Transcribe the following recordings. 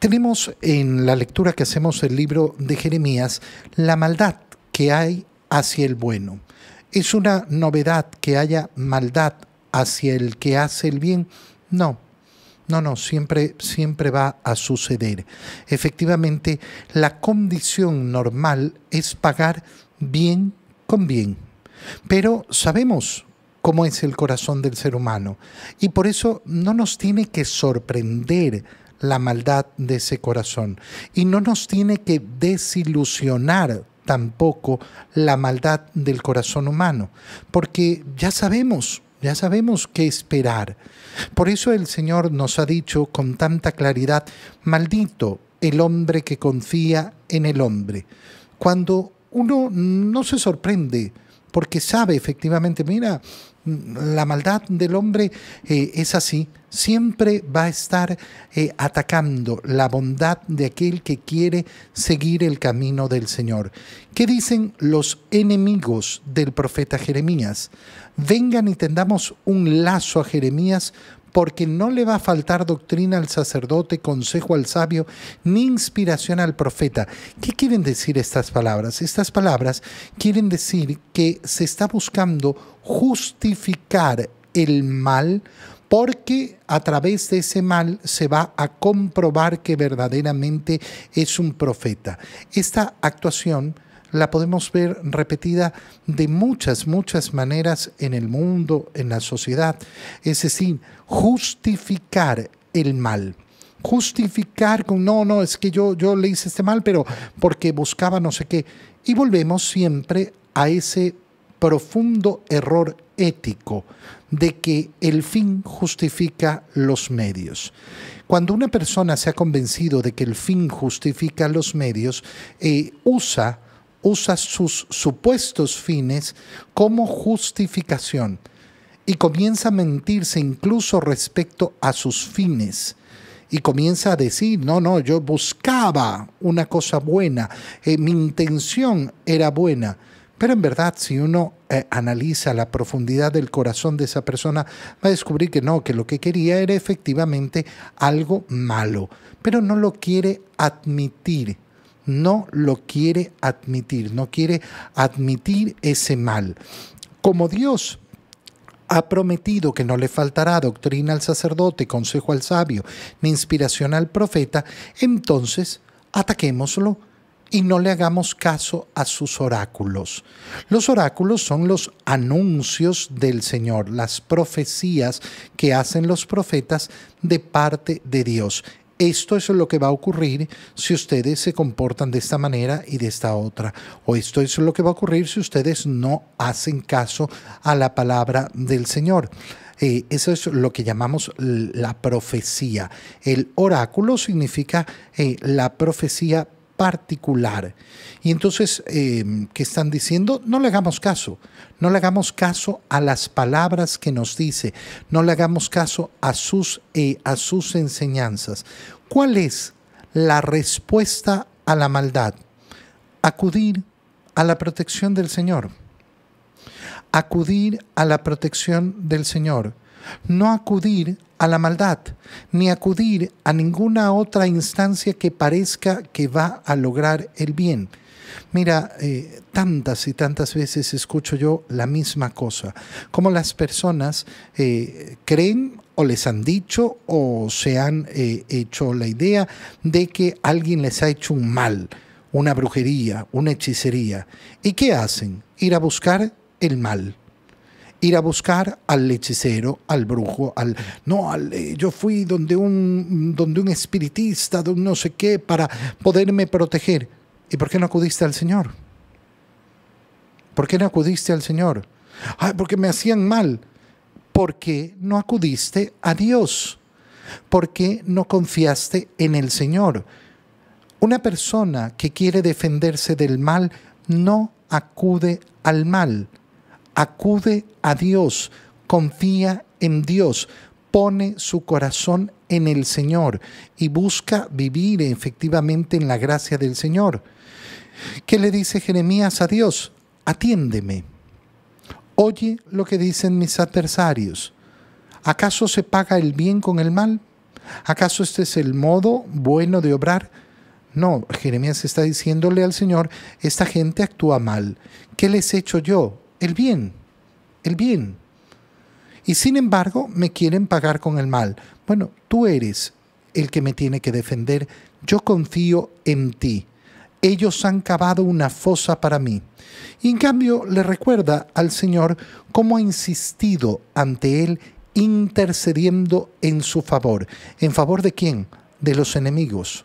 Tenemos en la lectura que hacemos del libro de Jeremías la maldad que hay hacia el bueno. ¿Es una novedad que haya maldad hacia el que hace el bien? No, no, no, siempre, siempre va a suceder. Efectivamente, la condición normal es pagar bien con bien. Pero sabemos cómo es el corazón del ser humano y por eso no nos tiene que sorprender la maldad de ese corazón. Y no nos tiene que desilusionar tampoco la maldad del corazón humano, porque ya sabemos, ya sabemos qué esperar. Por eso el Señor nos ha dicho con tanta claridad, maldito el hombre que confía en el hombre. Cuando uno no se sorprende, porque sabe efectivamente, mira, la maldad del hombre eh, es así, siempre va a estar eh, atacando la bondad de aquel que quiere seguir el camino del Señor. ¿Qué dicen los enemigos del profeta Jeremías? Vengan y tendamos un lazo a Jeremías porque no le va a faltar doctrina al sacerdote, consejo al sabio, ni inspiración al profeta. ¿Qué quieren decir estas palabras? Estas palabras quieren decir que se está buscando justificar el mal porque a través de ese mal se va a comprobar que verdaderamente es un profeta. Esta actuación la podemos ver repetida de muchas, muchas maneras en el mundo, en la sociedad. Es decir, justificar el mal justificar con no, no, es que yo, yo le hice este mal, pero porque buscaba no sé qué. Y volvemos siempre a ese profundo error ético de que el fin justifica los medios. Cuando una persona se ha convencido de que el fin justifica los medios, eh, usa usa sus supuestos fines como justificación y comienza a mentirse incluso respecto a sus fines. Y comienza a decir, no, no, yo buscaba una cosa buena, eh, mi intención era buena. Pero en verdad, si uno eh, analiza la profundidad del corazón de esa persona, va a descubrir que no, que lo que quería era efectivamente algo malo, pero no lo quiere admitir no lo quiere admitir, no quiere admitir ese mal. Como Dios ha prometido que no le faltará doctrina al sacerdote, consejo al sabio, ni inspiración al profeta, entonces ataquémoslo y no le hagamos caso a sus oráculos. Los oráculos son los anuncios del Señor, las profecías que hacen los profetas de parte de Dios esto es lo que va a ocurrir si ustedes se comportan de esta manera y de esta otra. O esto es lo que va a ocurrir si ustedes no hacen caso a la palabra del Señor. Eh, eso es lo que llamamos la profecía. El oráculo significa eh, la profecía particular. Y entonces, eh, ¿qué están diciendo? No le hagamos caso. No le hagamos caso a las palabras que nos dice. No le hagamos caso a sus, eh, a sus enseñanzas. ¿Cuál es la respuesta a la maldad? Acudir a la protección del Señor. Acudir a la protección del Señor no acudir a la maldad, ni acudir a ninguna otra instancia que parezca que va a lograr el bien. Mira, eh, tantas y tantas veces escucho yo la misma cosa, como las personas eh, creen o les han dicho o se han eh, hecho la idea de que alguien les ha hecho un mal, una brujería, una hechicería. ¿Y qué hacen? Ir a buscar el mal ir a buscar al hechicero, al brujo, al no, eh, yo fui donde un donde un espiritista, de un no sé qué para poderme proteger. ¿Y por qué no acudiste al Señor? ¿Por qué no acudiste al Señor? porque me hacían mal. ¿Por qué no acudiste a Dios? ¿Por qué no confiaste en el Señor? Una persona que quiere defenderse del mal no acude al mal acude a Dios, confía en Dios, pone su corazón en el Señor y busca vivir efectivamente en la gracia del Señor. ¿Qué le dice Jeremías a Dios? Atiéndeme. Oye lo que dicen mis adversarios. ¿Acaso se paga el bien con el mal? ¿Acaso este es el modo bueno de obrar? No, Jeremías está diciéndole al Señor, esta gente actúa mal. ¿Qué les he hecho yo? el bien, el bien. Y sin embargo, me quieren pagar con el mal. Bueno, tú eres el que me tiene que defender. Yo confío en ti. Ellos han cavado una fosa para mí. Y en cambio le recuerda al Señor cómo ha insistido ante Él intercediendo en su favor. ¿En favor de quién? De los enemigos.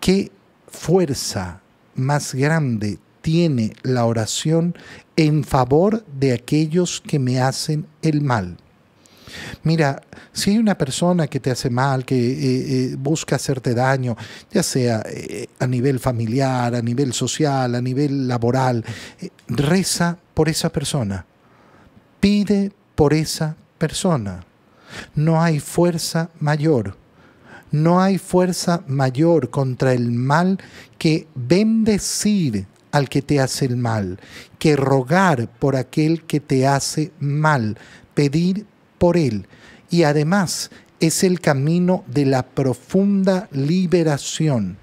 ¿Qué fuerza más grande tiene la oración en favor de aquellos que me hacen el mal. Mira, si hay una persona que te hace mal, que eh, eh, busca hacerte daño, ya sea eh, a nivel familiar, a nivel social, a nivel laboral, reza por esa persona, pide por esa persona. No hay fuerza mayor. No hay fuerza mayor contra el mal que bendecir al que te hace el mal, que rogar por aquel que te hace mal, pedir por él. Y además es el camino de la profunda liberación.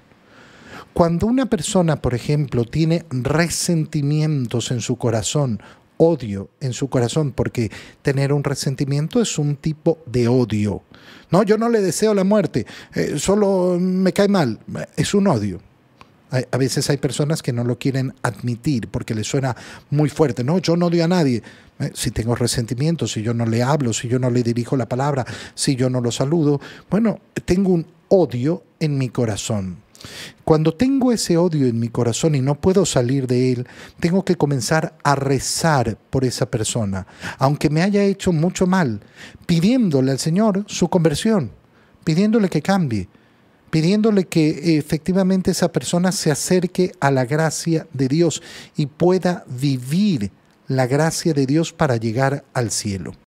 Cuando una persona, por ejemplo, tiene resentimientos en su corazón, odio en su corazón, porque tener un resentimiento es un tipo de odio. No, yo no le deseo la muerte, eh, solo me cae mal, es un odio. A veces hay personas que no lo quieren admitir porque le suena muy fuerte. No, yo no odio a nadie. Eh, si tengo resentimiento, si yo no le hablo, si yo no le dirijo la palabra, si yo no lo saludo, bueno, tengo un odio en mi corazón. Cuando tengo ese odio en mi corazón y no puedo salir de él, tengo que comenzar a rezar por esa persona, aunque me haya hecho mucho mal, pidiéndole al Señor su conversión, pidiéndole que cambie pidiéndole que efectivamente esa persona se acerque a la gracia de Dios y pueda vivir la gracia de Dios para llegar al cielo.